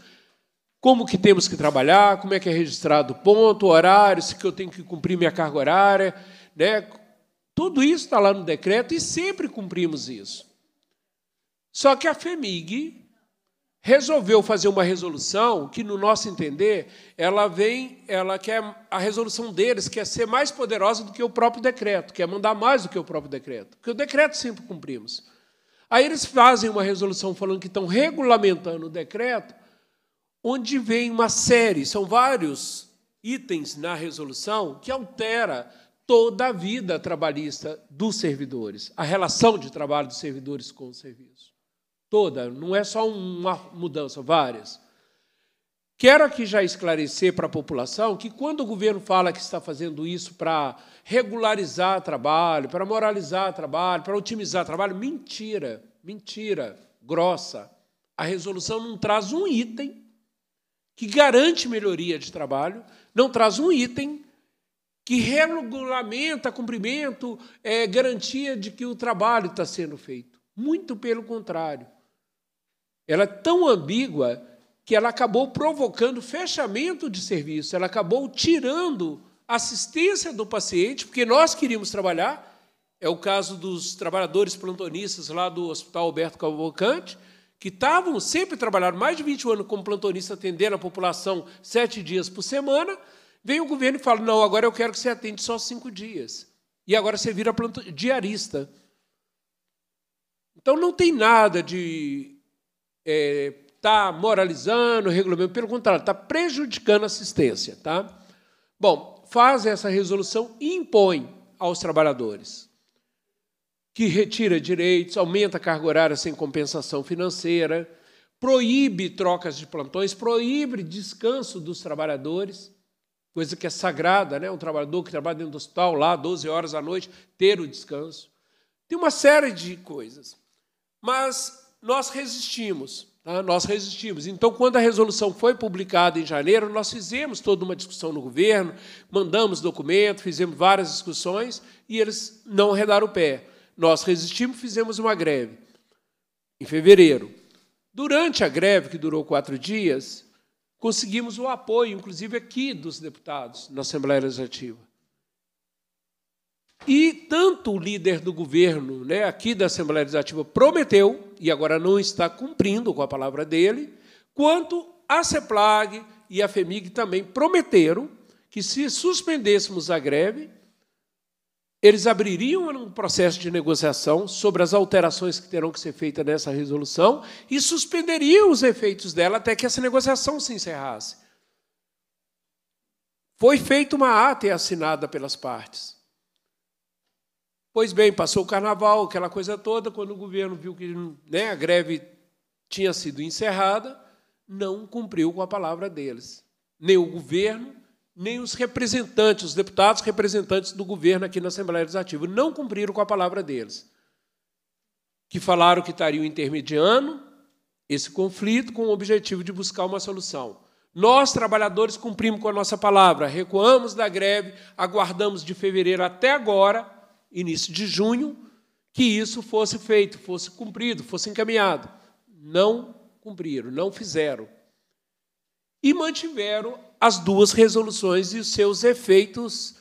Como que temos que trabalhar, como é que é registrado o ponto, horário, se que eu tenho que cumprir minha carga horária, né? Tudo isso está lá no decreto e sempre cumprimos isso. Só que a FEMIG resolveu fazer uma resolução que, no nosso entender, ela vem, ela quer a resolução deles quer é ser mais poderosa do que o próprio decreto, quer mandar mais do que o próprio decreto, porque o decreto sempre cumprimos. Aí eles fazem uma resolução falando que estão regulamentando o decreto, onde vem uma série, são vários itens na resolução que altera toda a vida trabalhista dos servidores, a relação de trabalho dos servidores com o serviço. Toda, não é só uma mudança, várias. Quero aqui já esclarecer para a população que quando o governo fala que está fazendo isso para regularizar trabalho, para moralizar trabalho, para otimizar trabalho, mentira, mentira grossa. A resolução não traz um item que garante melhoria de trabalho, não traz um item que regulamenta cumprimento, é, garantia de que o trabalho está sendo feito. Muito pelo contrário. Ela é tão ambígua que ela acabou provocando fechamento de serviço, ela acabou tirando assistência do paciente, porque nós queríamos trabalhar. É o caso dos trabalhadores plantonistas lá do Hospital Alberto Cavalcante, que estavam sempre trabalhando mais de 20 anos como plantonista, atendendo a população sete dias por semana, Vem o governo e fala: não, agora eu quero que você atende só cinco dias. E agora você vira diarista. Então não tem nada de é, tá moralizando, regulamento pelo contrário, está prejudicando a assistência. Tá? Bom, faz essa resolução e impõe aos trabalhadores que retira direitos, aumenta a carga horária sem compensação financeira, proíbe trocas de plantões, proíbe descanso dos trabalhadores coisa que é sagrada, né? um trabalhador que trabalha dentro do hospital, lá, 12 horas à noite, ter o descanso. Tem uma série de coisas. Mas nós resistimos, tá? nós resistimos. Então, quando a resolução foi publicada em janeiro, nós fizemos toda uma discussão no governo, mandamos documento, fizemos várias discussões e eles não arredaram o pé. Nós resistimos, fizemos uma greve em fevereiro. Durante a greve, que durou quatro dias, conseguimos o apoio, inclusive aqui dos deputados na Assembleia Legislativa. E tanto o líder do governo, né, aqui da Assembleia Legislativa, prometeu, e agora não está cumprindo com a palavra dele, quanto a CEPLAG e a FEMIG também prometeram que, se suspendêssemos a greve, eles abririam um processo de negociação sobre as alterações que terão que ser feitas nessa resolução e suspenderiam os efeitos dela até que essa negociação se encerrasse. Foi feita uma ata e assinada pelas partes. Pois bem, passou o carnaval, aquela coisa toda, quando o governo viu que né, a greve tinha sido encerrada, não cumpriu com a palavra deles. Nem o governo, nem os representantes, os deputados representantes do governo aqui na Assembleia Legislativa. Não cumpriram com a palavra deles, que falaram que estariam intermediando esse conflito com o objetivo de buscar uma solução. Nós, trabalhadores, cumprimos com a nossa palavra, recuamos da greve, aguardamos de fevereiro até agora, início de junho, que isso fosse feito, fosse cumprido, fosse encaminhado. Não cumpriram, não fizeram e mantiveram as duas resoluções e os seus efeitos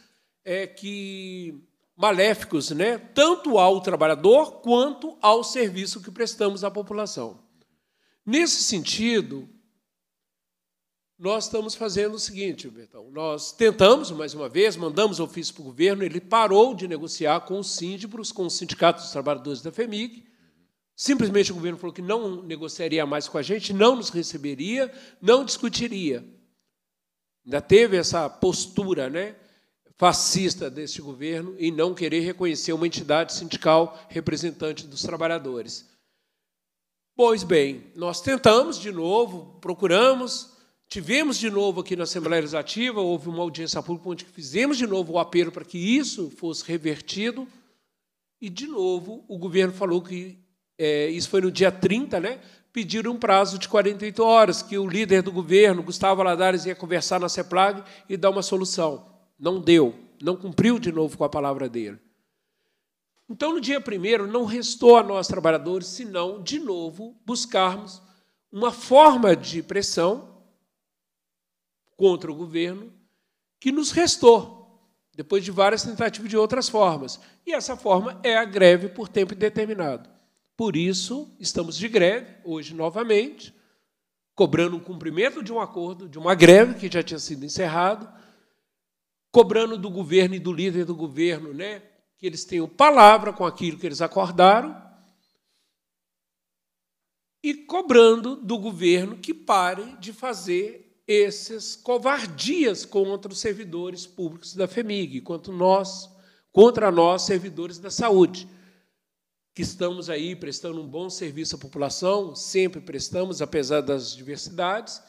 é, que maléficos, né? tanto ao trabalhador quanto ao serviço que prestamos à população. Nesse sentido, nós estamos fazendo o seguinte, Bertão, nós tentamos, mais uma vez, mandamos ofício para o governo, ele parou de negociar com os síndicos, com os sindicatos dos trabalhadores da FEMIG, Simplesmente o governo falou que não negociaria mais com a gente, não nos receberia, não discutiria. Ainda teve essa postura né, fascista deste governo em não querer reconhecer uma entidade sindical representante dos trabalhadores. Pois bem, nós tentamos de novo, procuramos, tivemos de novo aqui na Assembleia Legislativa, houve uma audiência pública onde fizemos de novo o apelo para que isso fosse revertido, e de novo o governo falou que é, isso foi no dia 30, né? pediram um prazo de 48 horas, que o líder do governo, Gustavo Ladares, ia conversar na CEPLAG e dar uma solução. Não deu, não cumpriu de novo com a palavra dele. Então, no dia primeiro, não restou a nós, trabalhadores, senão, de novo, buscarmos uma forma de pressão contra o governo que nos restou, depois de várias tentativas de outras formas. E essa forma é a greve por tempo indeterminado. Por isso, estamos de greve, hoje novamente, cobrando o cumprimento de um acordo, de uma greve que já tinha sido encerrado, cobrando do governo e do líder do governo né, que eles tenham palavra com aquilo que eles acordaram, e cobrando do governo que pare de fazer essas covardias contra os servidores públicos da FEMIG, contra nós, contra nós, servidores da saúde que estamos aí prestando um bom serviço à população, sempre prestamos, apesar das diversidades,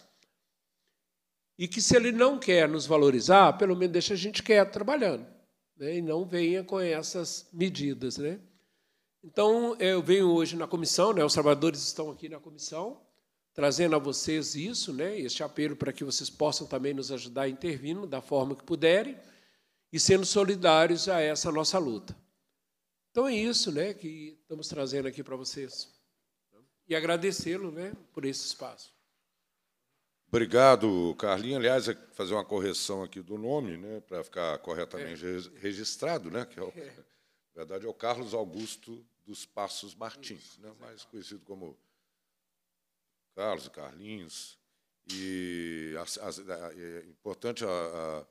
e que se ele não quer nos valorizar, pelo menos deixa a gente quieto trabalhando, né? e não venha com essas medidas. Né? Então, eu venho hoje na comissão, né? os trabalhadores estão aqui na comissão, trazendo a vocês isso, né? este apelo para que vocês possam também nos ajudar intervindo da forma que puderem e sendo solidários a essa nossa luta. Então é isso né, que estamos trazendo aqui para vocês. E agradecê-lo né, por esse espaço. Obrigado, Carlinhos. Aliás, é fazer uma correção aqui do nome, né, para ficar corretamente é. registrado, né, que é o, é. <laughs> na verdade é o Carlos Augusto dos Passos Martins, isso, né, mais conhecido como Carlos, Carlinhos. E a, a, é importante a, a,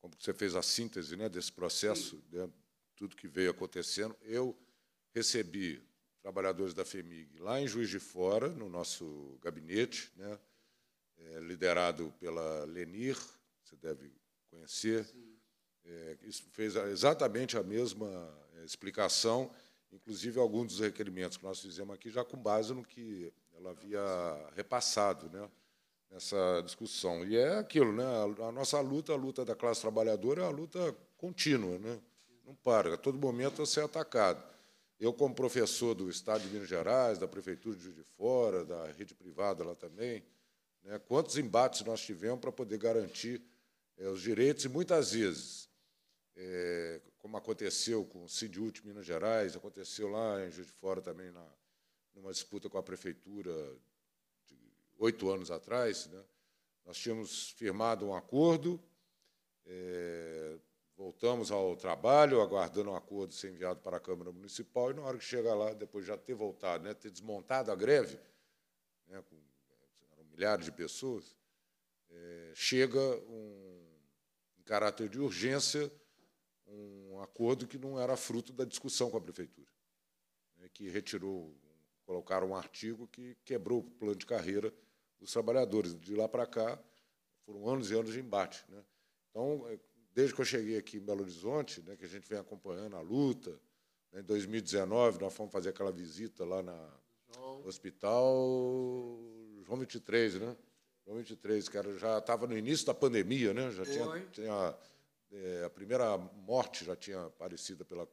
como você fez a síntese né, desse processo Sim. dentro tudo que veio acontecendo. Eu recebi trabalhadores da FEMIG lá em Juiz de Fora, no nosso gabinete, né, é, liderado pela Lenir, você deve conhecer. É, isso fez exatamente a mesma é, explicação, inclusive alguns dos requerimentos que nós fizemos aqui, já com base no que ela havia repassado né, nessa discussão. E é aquilo, né, a nossa luta, a luta da classe trabalhadora, é a luta contínua. Né? não para. A todo momento você é atacado. Eu, como professor do Estado de Minas Gerais, da Prefeitura de Juiz de Fora, da rede privada lá também, né, quantos embates nós tivemos para poder garantir é, os direitos, e muitas vezes, é, como aconteceu com o CIDUT Minas Gerais, aconteceu lá em Juiz de Fora também, na, numa disputa com a Prefeitura de oito anos atrás, né, nós tínhamos firmado um acordo, é, voltamos ao trabalho, aguardando um acordo ser enviado para a Câmara Municipal, e na hora que chega lá, depois já ter voltado, né, ter desmontado a greve, né, com eram milhares de pessoas, é, chega um, em caráter de urgência um acordo que não era fruto da discussão com a Prefeitura, né, que retirou, colocaram um artigo que quebrou o plano de carreira dos trabalhadores. De lá para cá, foram anos e anos de embate. Né. Então, é, desde que eu cheguei aqui em Belo Horizonte, né, que a gente vem acompanhando a luta. Né, em 2019, nós fomos fazer aquela visita lá na João. Hospital João 23, né? João 23, que era, já estava no início da pandemia, né? Já Foi. tinha, tinha eh, é, a primeira morte já tinha aparecido pela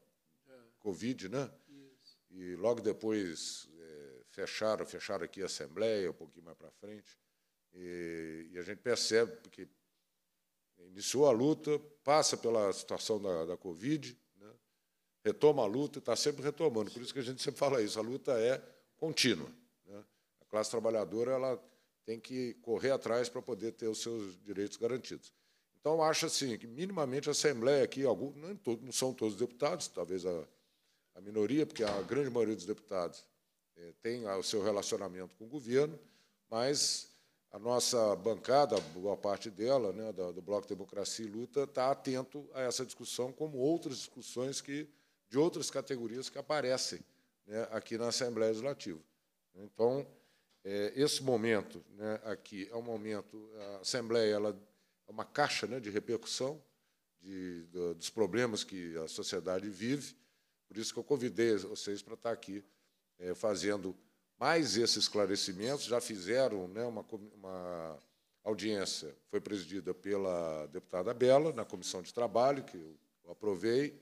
é. Covid, né? Isso. E logo depois é, fecharam, fecharam aqui a Assembleia, um pouquinho mais para frente. E, e, a gente percebe que Iniciou a luta, passa pela situação da, da Covid, né, retoma a luta, está sempre retomando. Por isso que a gente sempre fala isso, a luta é contínua. Né? A classe trabalhadora ela tem que correr atrás para poder ter os seus direitos garantidos. Então, acho assim, que minimamente a Assembleia aqui, algum, não, não são todos deputados, talvez a, a, minoria, porque a grande maioria dos deputados é, tem o seu relacionamento com o governo, mas a nossa bancada, boa parte dela, né, do, Bloco Democracia e Luta, está atento a essa discussão, como outras discussões que, de outras categorias que aparecem né, aqui na Assembleia Legislativa. Então, é, esse momento né, aqui é um momento, a Assembleia ela é uma caixa né, de repercussão de, de, dos problemas que a sociedade vive, por isso que eu convidei vocês para estar aqui é, fazendo mais esses esclarecimentos já fizeram né, uma, uma audiência, foi presidida pela deputada Bela, na comissão de trabalho, que eu aprovei,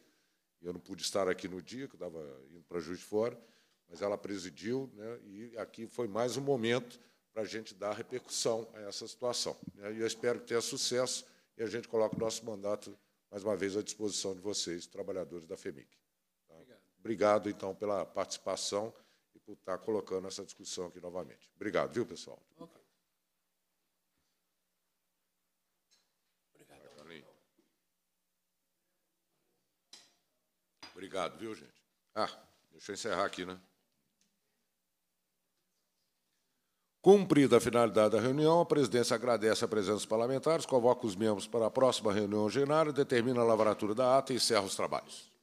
eu não pude estar aqui no dia, que eu estava indo para Juiz de Fora, mas ela presidiu, né, e aqui foi mais um momento para a gente dar repercussão a essa situação. Né, e eu espero que tenha sucesso e a gente coloque o nosso mandato, mais uma vez, à disposição de vocês, trabalhadores da FEMIC. Tá? Obrigado. Obrigado, então, pela participação por estar tá colocando essa discussão aqui novamente. Obrigado, viu, pessoal? Okay. Obrigado. Obrigado, viu, gente? Ah, deixa eu encerrar aqui, né? Cumprida a finalidade da reunião, a presidência agradece a presença dos parlamentares, convoca os membros para a próxima reunião ordinária, determina a lavratura da ata e encerra os trabalhos.